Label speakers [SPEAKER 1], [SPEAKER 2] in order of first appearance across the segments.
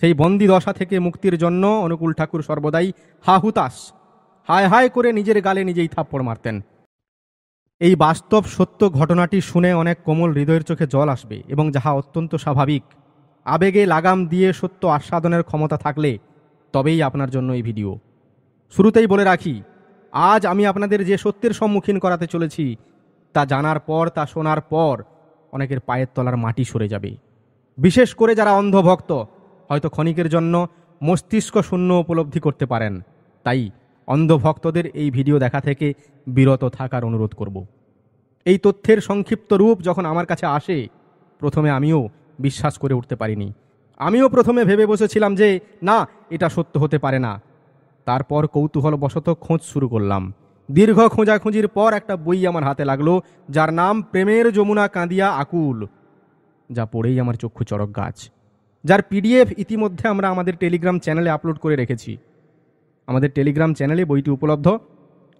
[SPEAKER 1] সেই বন্দি দশা থেকে মুক্তির জন্য অনুকূল ঠাকুর সর্বদাই হা হুতাস হায় হায় করে নিজের গালে নিজেই থাপ্পড় মারতেন এই বাস্তব সত্য ঘটনাটি শুনে অনেক কোমল হৃদয়ের চোখে জল আসবে এবং যাহা অত্যন্ত স্বাভাবিক আবেগে লাগাম দিয়ে সত্য আস্বাদনের ক্ষমতা থাকলে তবেই আপনার জন্য এই ভিডিও শুরুতেই বলে রাখি আজ আমি আপনাদের যে সত্যের সম্মুখীন করাতে চলেছি তা জানার পর তা শোনার পর অনেকের পায়ের তলার মাটি সরে যাবে বিশেষ করে যারা অন্ধভক্ত হয়তো ক্ষণিকের জন্য মস্তিষ্ক শূন্য উপলব্ধি করতে পারেন তাই অন্ধভক্তদের এই ভিডিও দেখা থেকে বিরত থাকার অনুরোধ করব এই তথ্যের সংক্ষিপ্ত রূপ যখন আমার কাছে আসে প্রথমে আমিও বিশ্বাস করে উঠতে পারিনি আমিও প্রথমে ভেবে বসেছিলাম যে না এটা সত্য হতে পারে না তারপর কৌতূহলবশত খোঁজ শুরু করলাম দীর্ঘ খোঁজাখুঁজির পর একটা বই আমার হাতে লাগলো যার নাম প্রেমের যমুনা কাঁদিয়া আকুল যা পড়েই আমার চক্ষু চড়ক গাছ যার পিডিএফ ইতিমধ্যে আমরা আমাদের টেলিগ্রাম চ্যানেলে আপলোড করে রেখেছি আমাদের টেলিগ্রাম চ্যানেলে বইটি উপলব্ধ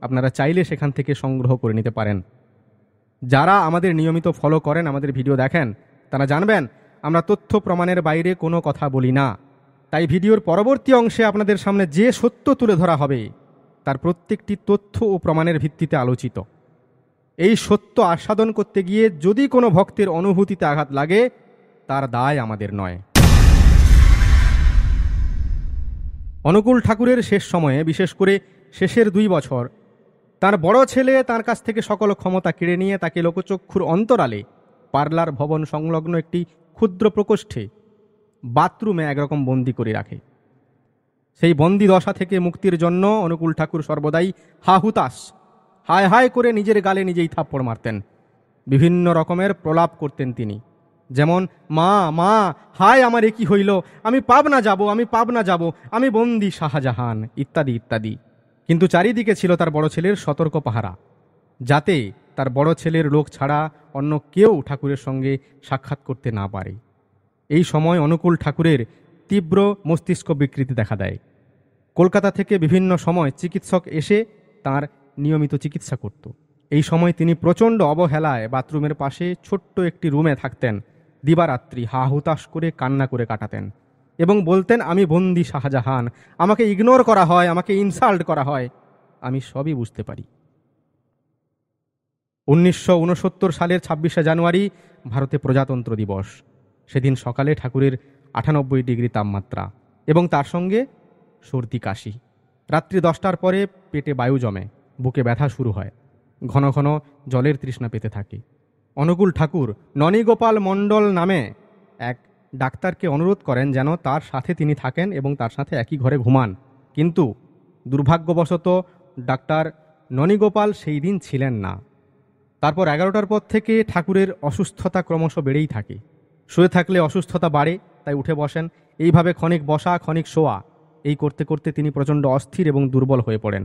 [SPEAKER 1] আপনারা চাইলে সেখান থেকে সংগ্রহ করে নিতে পারেন যারা আমাদের নিয়মিত ফলো করেন আমাদের ভিডিও দেখেন তারা জানবেন আমরা তথ্য প্রমাণের বাইরে কোনো কথা বলি না তাই ভিডিওর পরবর্তী অংশে আপনাদের সামনে যে সত্য তুলে ধরা হবে তার প্রত্যেকটি তথ্য ও প্রমাণের ভিত্তিতে আলোচিত এই সত্য আস্বাদন করতে গিয়ে যদি কোনো ভক্তের অনুভূতিতে আঘাত লাগে তার দায় আমাদের নয় অনুকূল ঠাকুরের শেষ সময়ে বিশেষ করে শেষের দুই বছর তার বড় ছেলে তার কাছ থেকে সকল ক্ষমতা কেড়ে নিয়ে তাকে লোকচক্ষুর অন্তরালে পার্লার ভবন সংলগ্ন একটি ক্ষুদ্র প্রকোষ্ঠে বাথরুমে একরকম বন্দি করে রাখে সেই বন্দি দশা থেকে মুক্তির জন্য অনুকূল ঠাকুর সর্বদাই হাহুতাস হায় হায় করে নিজের গালে নিজেই থাপ্পড় মারতেন বিভিন্ন রকমের প্রলাপ করতেন তিনি যেমন মা মা হায় আমার একই হইল আমি পাবনা যাব আমি পাবনা যাব আমি বন্দি শাহজাহান ইত্যাদি ইত্যাদি কিন্তু চারিদিকে ছিল তার বড় ছেলের সতর্ক পাহারা যাতে তার বড় ছেলের লোক ছাড়া অন্য কেউ ঠাকুরের সঙ্গে সাক্ষাৎ করতে না পারে এই সময় অনুকূল ঠাকুরের তীব্র মস্তিষ্ক বিকৃতি দেখা দেয় কলকাতা থেকে বিভিন্ন সময় চিকিৎসক এসে তার নিয়মিত চিকিৎসা করত এই সময় তিনি প্রচণ্ড অবহেলায় বাথরুমের পাশে ছোট্ট একটি রুমে থাকতেন দিবারাত্রি হা হুতাশ করে কান্না করে কাটাতেন এবং বলতেন আমি বন্দি শাহজাহান আমাকে ইগনোর করা হয় আমাকে ইনসাল্ট করা হয় আমি সবই বুঝতে পারি উনিশশো সালের ছাব্বিশে জানুয়ারি ভারতে প্রজাতন্ত্র দিবস সেদিন সকালে ঠাকুরের আটানব্বই ডিগ্রি তাপমাত্রা এবং তার সঙ্গে সর্দি কাশি রাত্রি দশটার পরে পেটে বায়ু জমে বুকে ব্যথা শুরু হয় ঘন ঘন জলের তৃষ্ণা পেতে থাকে অনুকূল ঠাকুর ননীগোপাল মণ্ডল নামে এক ডাক্তারকে অনুরোধ করেন যেন তার সাথে তিনি থাকেন এবং তার সাথে একই ঘরে ঘুমান কিন্তু দুর্ভাগ্যবশত ডাক্তার ননীগোপাল সেই দিন ছিলেন না তারপর এগারোটার পর থেকে ঠাকুরের অসুস্থতা ক্রমশ বেড়েই থাকে শুয়ে থাকলে অসুস্থতা বাড়ে তাই উঠে বসেন এইভাবে ক্ষণিক বসা ক্ষণিক শোয়া এই করতে করতে তিনি প্রচণ্ড অস্থির এবং দুর্বল হয়ে পড়েন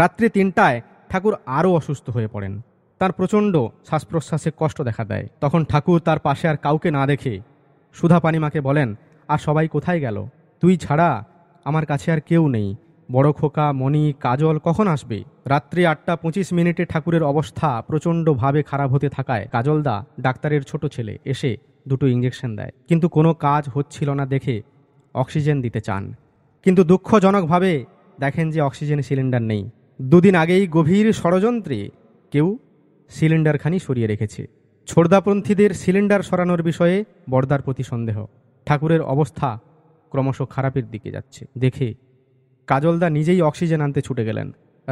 [SPEAKER 1] রাত্রি তিনটায় ঠাকুর আরও অসুস্থ হয়ে পড়েন তার প্রচণ্ড শ্বাস প্রশ্বাসে কষ্ট দেখা দেয় তখন ঠাকুর তার পাশে আর কাউকে না দেখে সুধা পানিমাকে বলেন আর সবাই কোথায় গেল তুই ছাড়া আমার কাছে আর কেউ নেই বড় খোকা মণি কাজল কখন আসবে রাত্রি আটটা পঁচিশ মিনিটে ঠাকুরের অবস্থা প্রচণ্ডভাবে খারাপ হতে থাকায় কাজলদা ডাক্তারের ছোট ছেলে এসে দুটো ইঞ্জেকশন দেয় কিন্তু কোনো কাজ হচ্ছিল না দেখে অক্সিজেন দিতে চান কিন্তু দুঃখজনকভাবে দেখেন যে অক্সিজেন সিলিন্ডার নেই দুদিন আগেই গভীর ষড়যন্ত্রে কেউ সিলিন্ডারখানি সরিয়ে রেখেছে ছোড়দাপন্থীদের সিলিন্ডার সরানোর বিষয়ে বর্দার প্রতি সন্দেহ ঠাকুরের অবস্থা ক্রমশ খারাপের দিকে যাচ্ছে দেখে কাজলদা নিজেই অক্সিজেন আনতে ছুটে গেলেন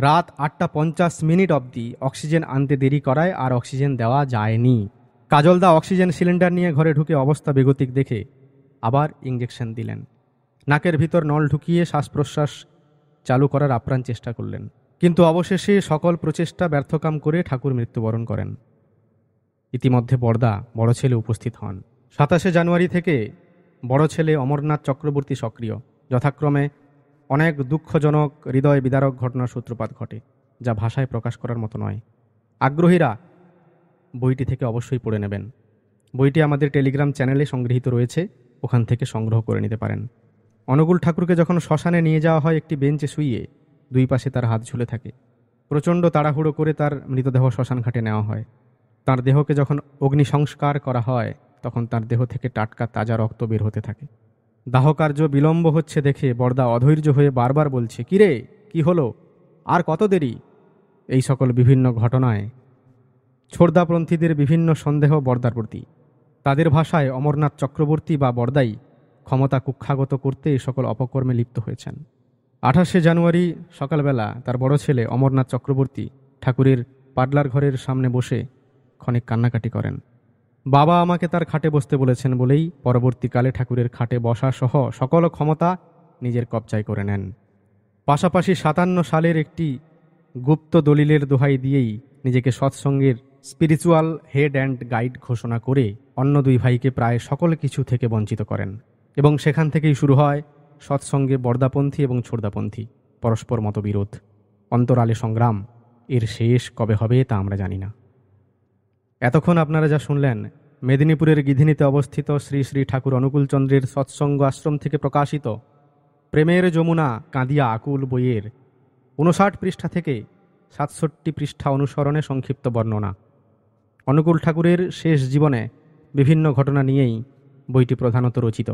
[SPEAKER 1] রাত আটটা পঞ্চাশ মিনিট অবধি অক্সিজেন আনতে দেরি করায় আর অক্সিজেন দেওয়া যায়নি কাজলদা অক্সিজেন সিলিন্ডার নিয়ে ঘরে ঢুকে অবস্থা বেগতিক দেখে আবার ইঞ্জেকশন দিলেন নাকের ভিতর নল ঢুকিয়ে শ্বাস প্রশ্বাস চালু করার আপ্রাণ চেষ্টা করলেন কিন্তু অবশেষে সকল প্রচেষ্টা ব্যর্থকাম করে ঠাকুর মৃত্যুবরণ করেন ইতিমধ্যে বর্দা বড় ছেলে উপস্থিত হন সাতাশে জানুয়ারি থেকে বড় ছেলে অমরনাথ চক্রবর্তী সক্রিয় যথাক্রমে অনেক দুঃখজনক হৃদয় বিদারক ঘটনার সূত্রপাত ঘটে যা ভাষায় প্রকাশ করার মতো নয় আগ্রহীরা বইটি থেকে অবশ্যই পড়ে নেবেন বইটি আমাদের টেলিগ্রাম চ্যানেলে সংগৃহীত রয়েছে ওখান থেকে সংগ্রহ করে নিতে পারেন অনুকূল ঠাকুরকে যখন শ্মশানে নিয়ে যাওয়া হয় একটি বেঞ্চে শুইয়ে দুই পাশে তার হাত ঝুলে থাকে প্রচণ্ড তাড়াহুড়ো করে তার মৃতদেহ শ্মশান ঘাটে নেওয়া হয় তার দেহকে যখন অগ্নি সংস্কার করা হয় তখন তার দেহ থেকে টাটকা তাজা রক্ত বের হতে থাকে দাহকার্য বিলম্ব হচ্ছে দেখে বর্দা অধৈর্য হয়ে বারবার বলছে কিরে কি হলো আর কত দেরি এই সকল বিভিন্ন ঘটনায় ছোড়দাপ্রন্থীদের বিভিন্ন সন্দেহ বর্দার প্রতি তাদের ভাষায় অমরনাথ চক্রবর্তী বা বর্দাই ক্ষমতা কুক্ষাগত করতে এই সকল অপকর্মে লিপ্ত হয়েছেন আঠাশে জানুয়ারি সকালবেলা তার বড় ছেলে অমরনাথ চক্রবর্তী ঠাকুরের পাডলার ঘরের সামনে বসে ক্ষণিক কান্নাকাটি করেন বাবা আমাকে তার খাটে বসতে বলেছেন বলেই পরবর্তীকালে ঠাকুরের খাটে বসা সহ সকল ক্ষমতা নিজের কবজায় করে নেন পাশাপাশি সাতান্ন সালের একটি গুপ্ত দলিলের দোহাই দিয়েই নিজেকে সৎসঙ্গের স্পিরিচুয়াল হেড অ্যান্ড গাইড ঘোষণা করে অন্য দুই ভাইকে প্রায় সকল কিছু থেকে বঞ্চিত করেন এবং সেখান থেকেই শুরু হয় সৎসঙ্গে বর্দাপন্থী এবং ছোড়দাপন্থী পরস্পর মতবিরোধ অন্তরালে সংগ্রাম এর শেষ কবে হবে তা আমরা জানি না এতক্ষণ আপনারা যা শুনলেন মেদিনীপুরের গিধিনীতে অবস্থিত শ্রী শ্রী ঠাকুর অনুকূলচন্দ্রের সৎসঙ্গ আশ্রম থেকে প্রকাশিত প্রেমের যমুনা কাঁদিয়া আকুল বইয়ের উনষাট পৃষ্ঠা থেকে সাতষট্টি পৃষ্ঠা অনুসরণে সংক্ষিপ্ত বর্ণনা অনুকূল ঠাকুরের শেষ জীবনে বিভিন্ন ঘটনা নিয়েই বইটি প্রধানত রচিত